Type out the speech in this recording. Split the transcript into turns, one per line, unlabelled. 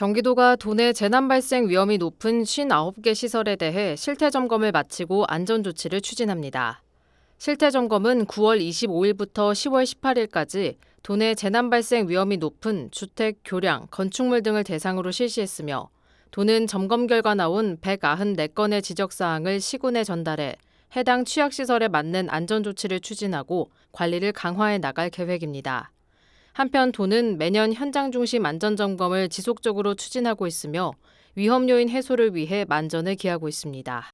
경기도가 도내 재난 발생 위험이 높은 59개 시설에 대해 실태 점검을 마치고 안전 조치를 추진합니다. 실태 점검은 9월 25일부터 10월 18일까지 도내 재난 발생 위험이 높은 주택, 교량, 건축물 등을 대상으로 실시했으며 도는 점검 결과 나온 194건의 지적 사항을 시군에 전달해 해당 취약 시설에 맞는 안전 조치를 추진하고 관리를 강화해 나갈 계획입니다. 한편 도는 매년 현장 중심 안전 점검을 지속적으로 추진하고 있으며 위험 요인 해소를 위해 만전을 기하고 있습니다.